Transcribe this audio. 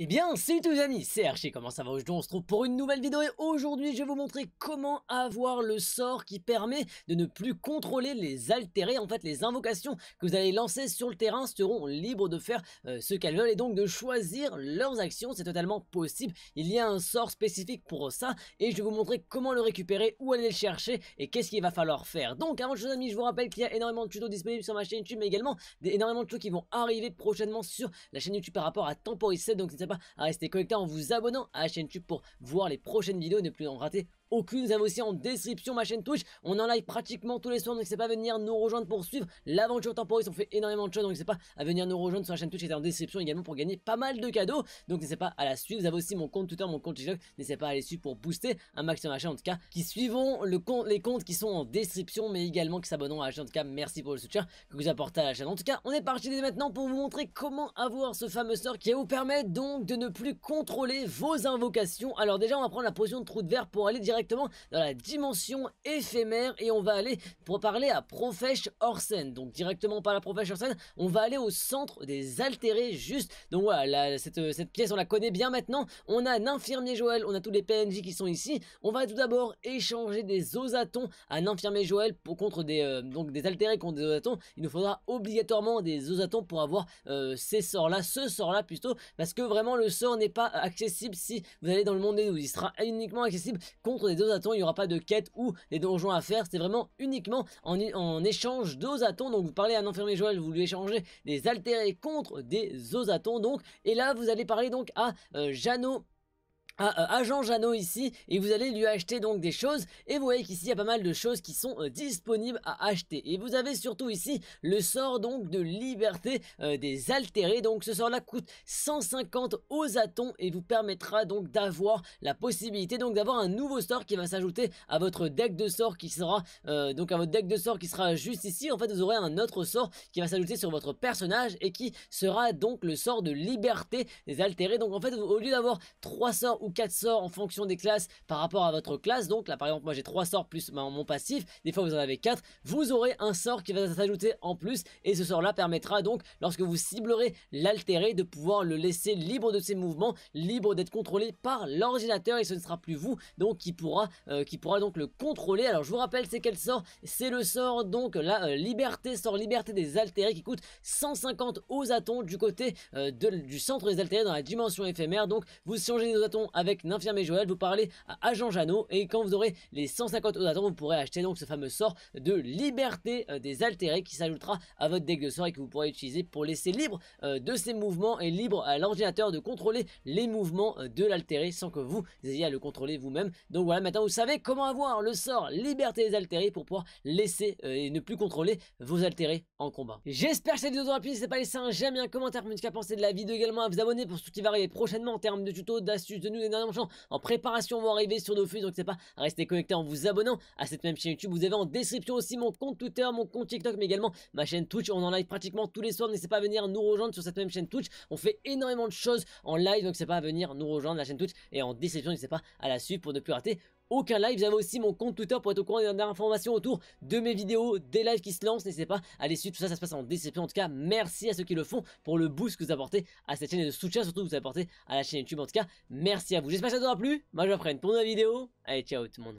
Eh bien, salut tous les amis, c'est Archie, comment ça va Aujourd'hui, on se retrouve pour une nouvelle vidéo et aujourd'hui, je vais vous montrer comment avoir le sort qui permet de ne plus contrôler les altérés. En fait, les invocations que vous allez lancer sur le terrain seront libres de faire euh, ce qu'elles veulent et donc de choisir leurs actions. C'est totalement possible. Il y a un sort spécifique pour ça et je vais vous montrer comment le récupérer, où aller le chercher et qu'est-ce qu'il va falloir faire. Donc, avant de amis, je vous rappelle qu'il y a énormément de tutos disponibles sur ma chaîne YouTube, mais également énormément de tutos qui vont arriver prochainement sur la chaîne YouTube par rapport à 7 Donc, pas à rester connecté en vous abonnant à la chaîne YouTube pour voir les prochaines vidéos ne plus en rater aucune. Vous avez aussi en description ma chaîne Twitch. On en live pratiquement tous les soirs, donc c'est pas à venir nous rejoindre pour suivre l'aventure Ils ont fait énormément de choses, donc c'est pas à venir nous rejoindre sur la chaîne Twitch qui est en description également pour gagner pas mal de cadeaux. Donc n'hésitez pas à la suivre. Vous avez aussi mon compte Twitter, mon compte TikTok. N'hésitez pas à aller suivre pour booster un maximum chaîne en tout cas. Qui suivons le compte, les comptes qui sont en description, mais également qui s'abonnent à la chaîne. En tout cas, merci pour le soutien que vous apportez à la chaîne. En tout cas, on est parti dès maintenant pour vous montrer comment avoir ce fameux sort qui vous permet donc de ne plus contrôler vos invocations. Alors déjà, on va prendre la potion de trou de verre pour aller directement directement dans la dimension éphémère et on va aller pour parler à Profesh Orsen. Donc directement par la Profesh Orsen, on va aller au centre des altérés juste. Donc voilà, cette, pièce on la connaît bien maintenant. On a un infirmier Joël, on a tous les PNJ qui sont ici. On va tout d'abord échanger des osatons à infirmier Joël pour, contre des, euh, donc des altérés contre des osatons. Il nous faudra obligatoirement des osatons pour avoir euh, ces sorts-là, ce sort-là plutôt, parce que vraiment le sort n'est pas accessible si vous allez dans le monde des nous Il sera uniquement accessible contre des osatons, il n'y aura pas de quête ou des donjons à faire, c'est vraiment uniquement en, échange d'osatons, donc vous parlez à un enfermé Joël, vous lui échangez des altérés contre des osatons donc, et là vous allez parler donc à euh, Jano à ah, euh, Agent Jeannot ici et vous allez lui acheter donc des choses et vous voyez qu'ici il y a pas mal de choses qui sont euh, disponibles à acheter et vous avez surtout ici le sort donc de liberté euh, des altérés donc ce sort là coûte 150 atons et vous permettra donc d'avoir la possibilité donc d'avoir un nouveau sort qui va s'ajouter à votre deck de sort qui sera donc à votre deck de sort qui sera juste ici en fait vous aurez un autre sort qui va s'ajouter sur votre personnage et qui sera donc le sort de liberté des altérés donc en fait au lieu d'avoir trois sorts ou 4 sorts en fonction des classes par rapport à votre classe. Donc là par exemple moi j'ai 3 sorts plus mon passif, des fois vous en avez quatre vous aurez un sort qui va s'ajouter en plus et ce sort là permettra donc lorsque vous ciblerez l'altéré de pouvoir le laisser libre de ses mouvements, libre d'être contrôlé par l'ordinateur et ce ne sera plus vous donc qui pourra, euh, qui pourra donc le contrôler. Alors je vous rappelle c'est quel sort C'est le sort donc la euh, liberté, sort liberté des altérés qui coûte 150 aux osatons du côté euh, du centre des altérés dans la dimension éphémère. Donc vous changez des osatons avec l'infirmier Joël, vous parlez à Agent Janot et quand vous aurez les 150 euros vous pourrez acheter donc ce fameux sort de liberté euh, des altérés qui s'ajoutera à votre deck de sort et que vous pourrez utiliser pour laisser libre euh, de ses mouvements et libre à l'ordinateur de contrôler les mouvements euh, de l'altéré sans que vous ayez à le contrôler vous-même. Donc voilà, maintenant vous savez comment avoir le sort liberté des altérés pour pouvoir laisser et ne plus contrôler vos altérés en combat. J'espère que cette vidéo vous aura plu, c'est pas à laisser un j'aime et un commentaire, mais ce à pensé de la vidéo également, à vous abonner pour ce qui va arriver prochainement en termes de tutos, d'astuces, de nous les en préparation vont arriver sur nos Dofus. Donc c'est pas rester connecté en vous abonnant à cette même chaîne YouTube. Vous avez en description aussi mon compte Twitter, mon compte TikTok, mais également ma chaîne Twitch. On en live pratiquement tous les soirs. N'hésitez pas à venir nous rejoindre sur cette même chaîne Twitch. On fait énormément de choses en live, donc c'est pas à venir nous rejoindre la chaîne Twitch. Et en description, n'hésitez pas à la suivre pour ne plus rater aucun live. avez aussi mon compte Twitter pour être au courant des dernières informations autour de mes vidéos, des lives qui se lancent. N'hésitez pas à aller suivre. Tout ça, ça se passe en DCP. En tout cas, merci à ceux qui le font pour le boost que vous apportez à cette chaîne et le soutien surtout que vous apportez à la chaîne YouTube. En tout cas, merci à vous. J'espère que ça vous aura plu. Moi, je vous pour une nouvelle vidéo. Allez, ciao tout le monde.